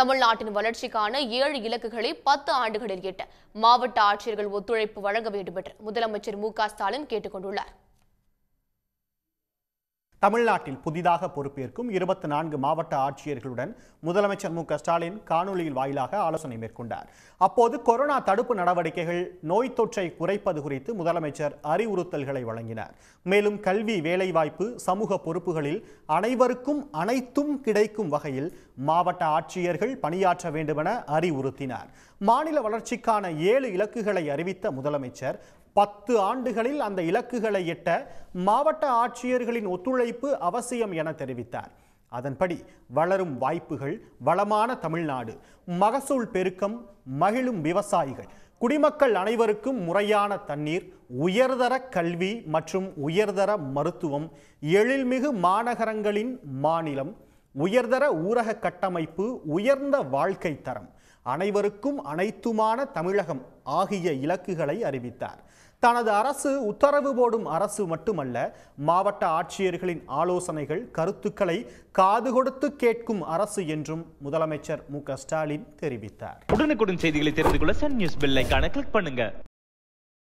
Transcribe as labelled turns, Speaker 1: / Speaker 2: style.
Speaker 1: தமிழ்நாட்டின் வளர்ச்சிக்கான ஏழு இலக்குகளை பத்து ஆண்டுகளில் எட்ட மாவட்ட ஆட்சியர்கள் ஒத்துழைப்பு வழங்க வேண்டும் என்று முதலமைச்சர் மு ஸ்டாலின் கேட்டுக் கொண்டுள்ளார்
Speaker 2: தமிழ்நாட்டில் புதிதாக பொறுப்பேற்கும் இருபத்தி நான்கு மாவட்ட ஆட்சியர்களுடன் முதலமைச்சர் மு ஸ்டாலின் காணொலியில் வாயிலாக ஆலோசனை மேற்கொண்டார் அப்போது கொரோனா தடுப்பு நடவடிக்கைகள் நோய் தொற்றை குறைப்பது குறித்து முதலமைச்சர் அறிவுறுத்தல்களை வழங்கினார் மேலும் கல்வி வேலைவாய்ப்பு சமூக பொறுப்புகளில் அனைவருக்கும் அனைத்தும் கிடைக்கும் வகையில் மாவட்ட ஆட்சியர்கள் பணியாற்ற வேண்டுமென அறிவுறுத்தினார் மாநில வளர்ச்சிக்கான ஏழு இலக்குகளை அறிவித்த முதலமைச்சர் பத்து ஆண்டுகளில் அந்த இலக்குகளை எட்ட மாவட்ட ஆட்சியர்களின் ஒத்துழைப்பு அவசியம் என தெரிவித்தார் அதன்படி வளரும் வாய்ப்புகள் வளமான தமிழ்நாடு மகசூல் பெருக்கம் மகிழும் விவசாயிகள் குடிமக்கள் அனைவருக்கும் முறையான தண்ணீர் உயர்தர கல்வி மற்றும் உயர்தர மருத்துவம் எழில்மிகு மாநகரங்களின் மாநிலம் உயர்தர ஊரக கட்டமைப்பு உயர்ந்த வாழ்க்கை தரம் அனைவருக்கும் அனைத்துமான தமிழகம் ஆகிய இலக்குகளை அறிவித்தார் தனது அரசு உத்தரவு போடும் அரசு மட்டுமல்ல மாவட்ட ஆட்சியர்களின் ஆலோசனைகள் கருத்துக்களை காது கொடுத்து கேட்கும் அரசு என்றும் முதலமைச்சர் மு ஸ்டாலின் தெரிவித்தார் உடனுக்குடன் செய்திகளை தெரிந்து கொள்ள சன் நியூஸ் பில்லை கிளிக் பண்ணுங்க